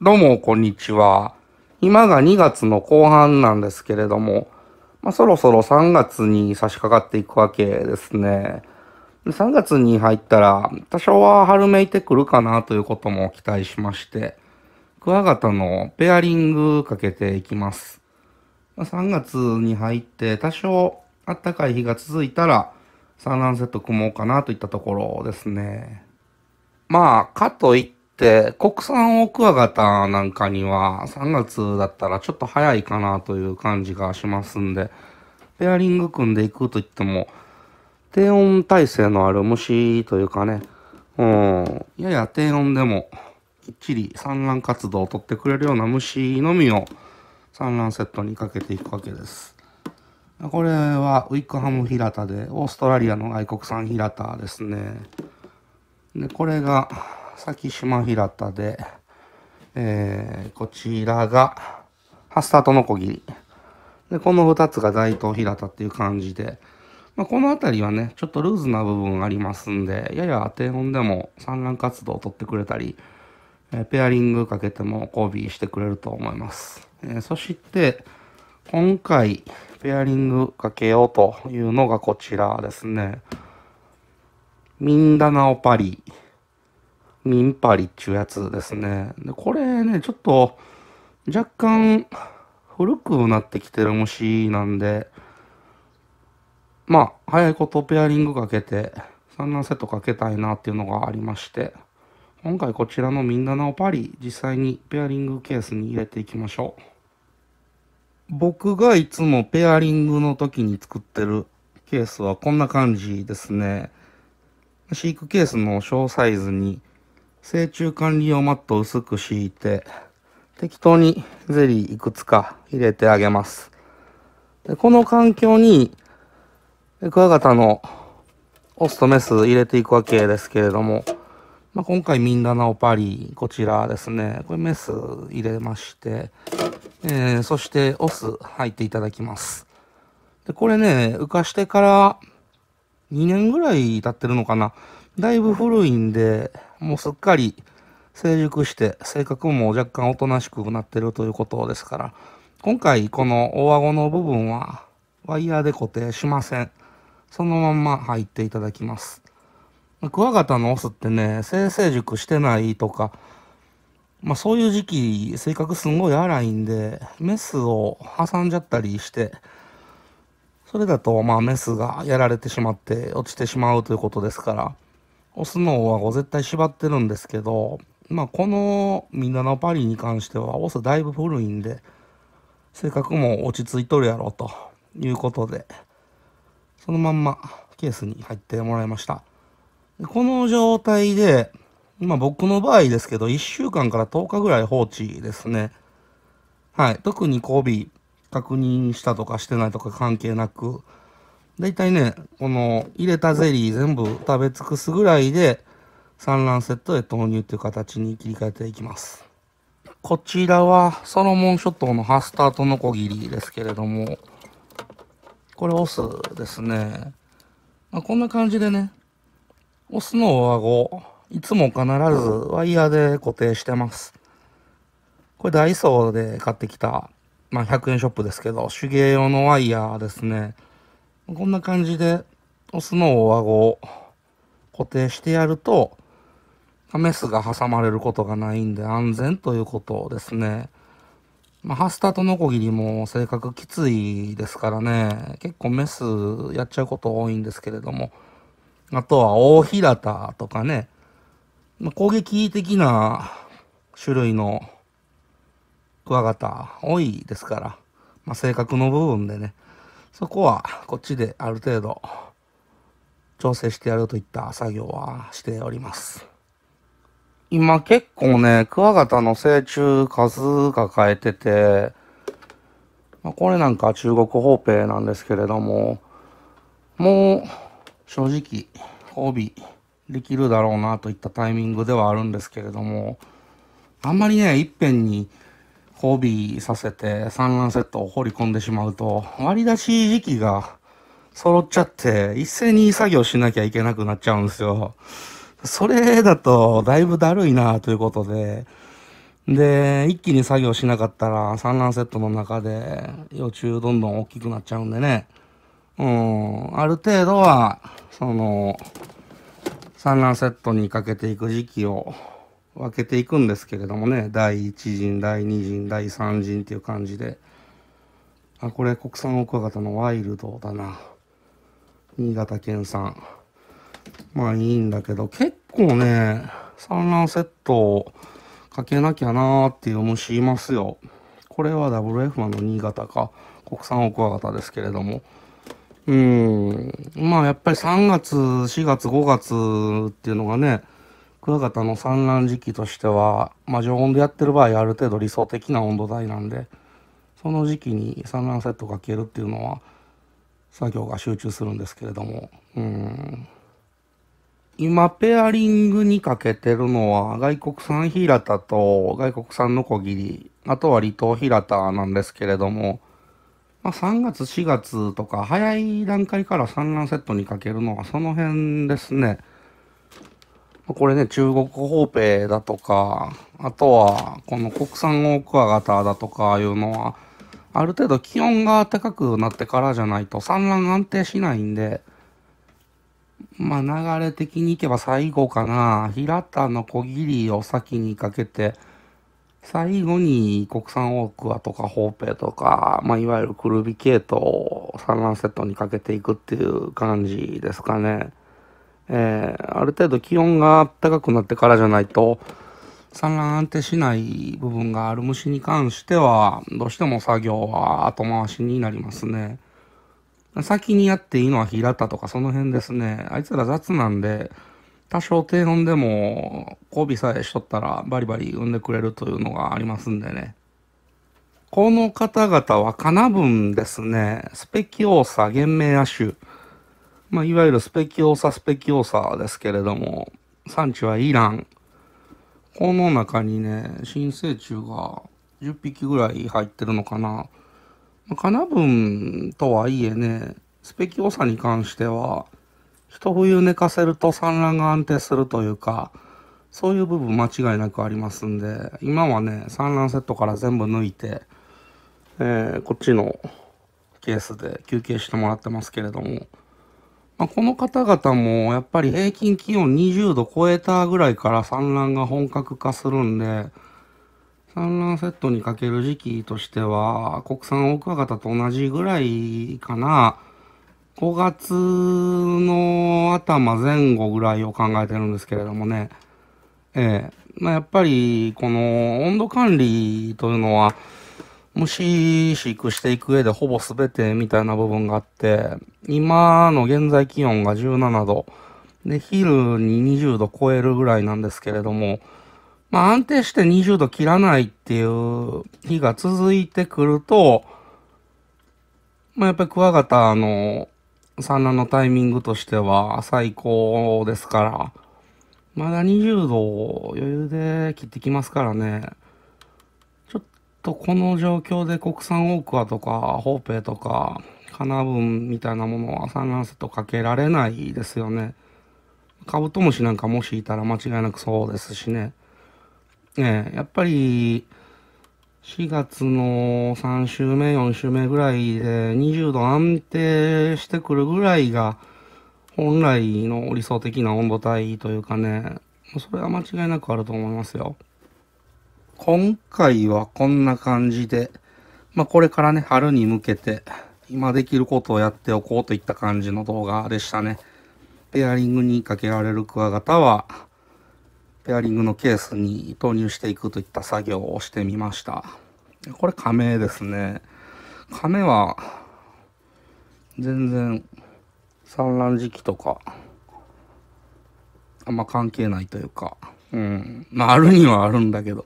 どうも、こんにちは。今が2月の後半なんですけれども、まあ、そろそろ3月に差し掛かっていくわけですね。3月に入ったら、多少は春めいてくるかなということも期待しまして、クワガタのペアリングかけていきます。3月に入って多少暖かい日が続いたら、産卵セット組もうかなといったところですね。まあ、かといって、、国産オクワガタなんかには3月だったらちょっと早いかなという感じがしますんで、ペアリング組んでいくといっても、低温耐性のある虫というかね、うん、やや低温でもきっちり産卵活動をとってくれるような虫のみを産卵セットにかけていくわけです。これはウィックハムヒラタで、オーストラリアの外国産ヒラタですね。で、これが先島平田で、えー、こちらが、ハスタートノコギリ。で、この2つが大東平田っていう感じで、まあ、この辺りはね、ちょっとルーズな部分ありますんで、やや低音でも産卵活動を取ってくれたり、えー、ペアリングかけても交尾してくれると思います。えー、そして、今回、ペアリングかけようというのがこちらですね。ミンダナオパリー。ミンパリっちゅうやつですね。で、これね、ちょっと若干古くなってきてる虫なんで、まあ、早いことペアリングかけて、産卵セットかけたいなっていうのがありまして、今回こちらのミンダナオパリ、実際にペアリングケースに入れていきましょう。僕がいつもペアリングの時に作ってるケースはこんな感じですね。飼育ケースの小サイズに成虫管理用マットを薄く敷いて適当にゼリーいくつか入れてあげます。でこの環境にクワガタのオスとメス入れていくわけですけれども、まあ、今回ミンダナオパリこちらですねこれメス入れまして、えー、そしてオス入っていただきますでこれね浮かしてから2年ぐらい経ってるのかなだいぶ古いんでもうすっかり成熟して性格も若干おとなしくなってるということですから今回この大顎の部分はワイヤーで固定しませんそのまんま入っていただきますクワガタのオスってね性成熟してないとかまあそういう時期性格すんごい荒いんでメスを挟んじゃったりしてそれだとまあメスがやられてしまって落ちてしまうということですからオスの方は絶対縛ってるんですけど、まあ、このミナノパリに関してはオスだいぶ古いんで性格も落ち着いとるやろということでそのまんまケースに入ってもらいましたでこの状態で、まあ、僕の場合ですけど1週間から10日ぐらい放置ですねはい特に交尾確認したとかしてないとか関係なくだいたいね、この入れたゼリー全部食べ尽くすぐらいで、産卵セットで投入という形に切り替えていきます。こちらはソロモン諸島のハスターとノコギリですけれども、これオスですね。まあ、こんな感じでね、オスの上顎、いつも必ずワイヤーで固定してます。これダイソーで買ってきた、まあ、100円ショップですけど、手芸用のワイヤーですね。こんな感じで、オスのお顎を固定してやると、メスが挟まれることがないんで安全ということですね。まあ、ハスターとノコギリも性格きついですからね、結構メスやっちゃうこと多いんですけれども、あとは大平田とかね、まあ、攻撃的な種類のクワガタ多いですから、まあ、性格の部分でね、そこはこっちである程度調整してやるといった作業はしております。今結構ね、クワガタの成虫数抱えてて、まあ、これなんか中国宝平なんですけれども、もう正直交尾できるだろうなといったタイミングではあるんですけれども、あんまりね、いっぺんに交尾させて産卵セットを掘り込んでしまうと、割り出し時期が揃っちゃって、一斉に作業しなきゃいけなくなっちゃうんですよ。それだと、だいぶだるいなということで、で、一気に作業しなかったら、産卵セットの中で、幼虫どんどん大きくなっちゃうんでね、うん、ある程度は、その、産卵セットにかけていく時期を分けていくんですけれどもね第1陣第2陣第3陣っていう感じであこれ国産奥方のワイルドだな新潟県産まあいいんだけど結構ね産卵セットをかけなきゃなーっていう虫いますよこれは WF の新潟か国産奥方ですけれどもうんまあやっぱり3月4月5月っていうのがね黒月の産卵時期としては、まあ、常温でやってる場合ある程度理想的な温度帯なんでその時期に産卵セットかけるっていうのは作業が集中するんですけれどもうん今ペアリングにかけてるのは外国産ヒラタと外国産ノコギリあとは離島ヒラタなんですけれども、まあ、3月4月とか早い段階から産卵セットにかけるのはその辺ですね。これね、中国方ペイだとか、あとは、この国産オオクワガタだとかいうのは、ある程度気温が高くなってからじゃないと産卵安定しないんで、まあ流れ的にいけば最後かな、平田の小切りを先にかけて、最後に国産オークワとか方ーペイとか、まあ、いわゆるクルビ系統を産卵セットにかけていくっていう感じですかね。えー、ある程度気温が高くなってからじゃないと産卵安定しない部分がある虫に関してはどうしても作業は後回しになりますね先にやっていいのは平田とかその辺ですねあいつら雑なんで多少低温でも交尾さえしとったらバリバリ産んでくれるというのがありますんでねこの方々はカナブンですねスペキオーサ、原名メ種まあ、いわゆるスペキオーサスペキオーサですけれども、産地はイラン。この中にね、新生虫が10匹ぐらい入ってるのかな。カナブンとはいえね、スペキオーサに関しては、一冬寝かせると産卵が安定するというか、そういう部分間違いなくありますんで、今はね、産卵セットから全部抜いて、えー、こっちのケースで休憩してもらってますけれども、まあ、この方々もやっぱり平均気温20度超えたぐらいから産卵が本格化するんで、産卵セットにかける時期としては、国産オクワガタと同じぐらいかな、5月の頭前後ぐらいを考えてるんですけれどもね、ええまあ、やっぱりこの温度管理というのは、虫飼育していく上でほぼ全てみたいな部分があって、今の現在気温が17度、で、昼に20度超えるぐらいなんですけれども、まあ安定して20度切らないっていう日が続いてくると、まあやっぱりクワガタの産卵のタイミングとしては最高ですから、まだ20度を余裕で切ってきますからね。とこの状況で国産オークアとかホーペイとかカナブンみたいなものは産卵セットかけられないですよね。カブトムシなんかもしいたら間違いなくそうですしね。ねやっぱり4月の3週目、4週目ぐらいで20度安定してくるぐらいが本来の理想的な温度帯というかね、それは間違いなくあると思いますよ。今回はこんな感じで、まあ、これからね、春に向けて、今できることをやっておこうといった感じの動画でしたね。ペアリングにかけられるクワガタは、ペアリングのケースに投入していくといった作業をしてみました。これ亀ですね。亀は、全然、産卵時期とか、あんま関係ないというか、うん。まあ、あるにはあるんだけど、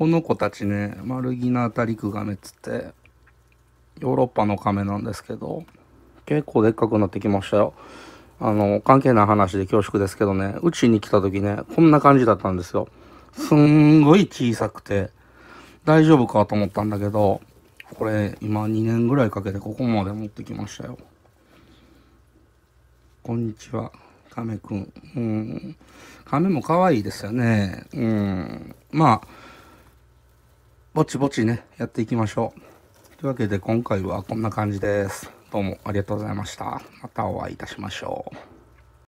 この子たちね、ルギナタリクガメっつって、ヨーロッパのカメなんですけど、結構でっかくなってきましたよ。あの、関係ない話で恐縮ですけどね、うちに来た時ね、こんな感じだったんですよ。すんごい小さくて、大丈夫かと思ったんだけど、これ今2年ぐらいかけてここまで持ってきましたよ。こんにちは。亀くん。うん。亀も可愛いですよね。うん。まあ、ぼちぼちね、やっていきましょう。というわけで今回はこんな感じです。どうもありがとうございました。またお会いいたしましょう。